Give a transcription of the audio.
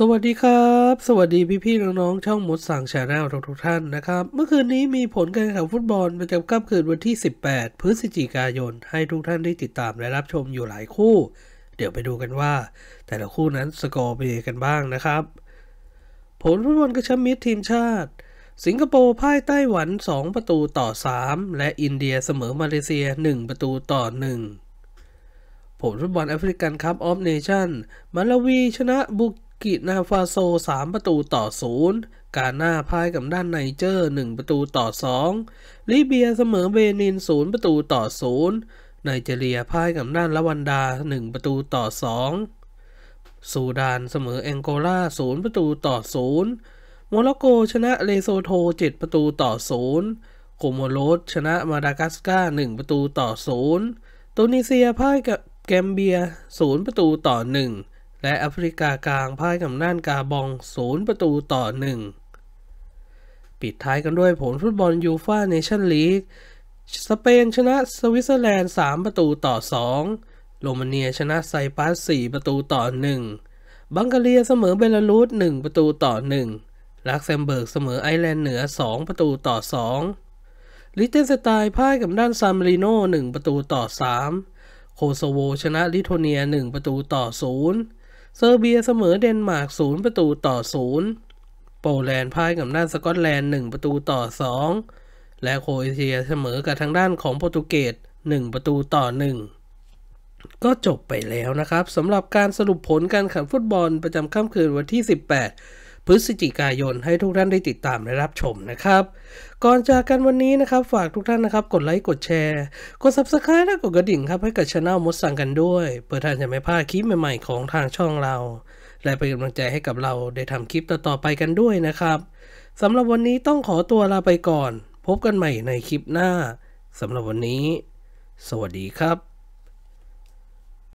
สวัสดีครับ สวัสดี พี่ๆน้องๆช่องมดสั่งชาแนลทุกๆท่านนะครับ เมื่อคืนนี้มีผลการแข่งฟุตบอลประจำค่ำคืนวันที่ 18พฤศจิกายนให้ทุกท่านได้ติดตามและรับชมอยู่หลายคู่ เดี๋ยวไปดูกันว่า แต่ละคู่นั้น สกอร์เป็นกันบ้างนะครับ ผลฟุตบอล กระชับมิตรทีมชาติ สิงคโปร์พ่ายไต้หวัน 2 ประตูต่อ 3 และอินเดียเสมอมาเลเซีย 1 ประตูต่อ 1 ผลฟุตบอลแอฟริกันคัพออฟเนชั่นมาลาวี ชนะบุกินาฟาโซ 3 ประตูต่อ 0 กาหน้าพ่ายกับด้านไนเจอร์1ประตูต่อ 2ลิเบียเสมอเบนิน0ประตูต่อ0ไนจีเรียพ่ายกับด้านลวันดา 1 ประตูต่อ 2สูดานเสมอแองโกลา0ประตูต่อ 0 โมร็อกโกชนะเลโซโท 7 ประตูต่อ0โคโมโรสชนะมาดากัสกา1ประตูต่อ 0ตุนิเซียพ่ายกับแกมเบีย0ประตูต่อ 1และแอฟริกากลางพ่ายกับน่านกาบอง 0 ประตูต่อ 1 ปิดท้ายกันด้วยผลฟุตบอลยูฟ่าเนชั่นลีก สเปนชนะ สวิตเซอร์แลนด์ 3 ประตูต่อ 2 โรมาเนียชนะ ไซปรัส 4 ประตูต่อ 1 บังกาเรียเสมอเบลารุส 1 ประตูต่อ 1 ลักเซมเบิร์กเสมอไอร์แลนด์เหนือ 2 ประตูต่อ 2 ลิเทนสไตล์พ่ายกับด้านซามาริโน 1 ประตูต่อ 3 โคโซโวชนะลิทัวเนีย 1 ประตูต่อ 0เซอร์เบียเสมอเดนมาร์ก0 ประตูต่อ 0 โปแลนด์พ่ายกับด้านสกอตแลนด์ 1 ประตูต่อ 2 และโครเอเชียเสมอกับทางด้านของโปรตุเกส1ประตูต่อ 1 ก็จบไปแล้วนะครับสำหรับการสรุปผลการแข่งฟุตบอลประจำค่ำคืนวันที่ 18พฤศจิกายนให้ทุกท่านได้ติดตามและรับชมนะครับ ก่อนจากกันวันนี้นะครับ ฝากทุกท่านนะครับ กดไลค์กดแชร์กด Subscribe และกดกระดิ่งครับให้กับช anel มดสั่งกันด้วยเพื่อท่านจะไม่พลาดคลิปใหม่ๆของทางช่องเรา และเป็นกำลังใจให้กับเราได้ทำคลิปต่อๆไปกันด้วยนะครับสำหรับวันนี้ต้องขอตัวลาไปก่อน พบกันใหม่ในคลิปหน้าสำหรับวันนี้ สวัสดีครับ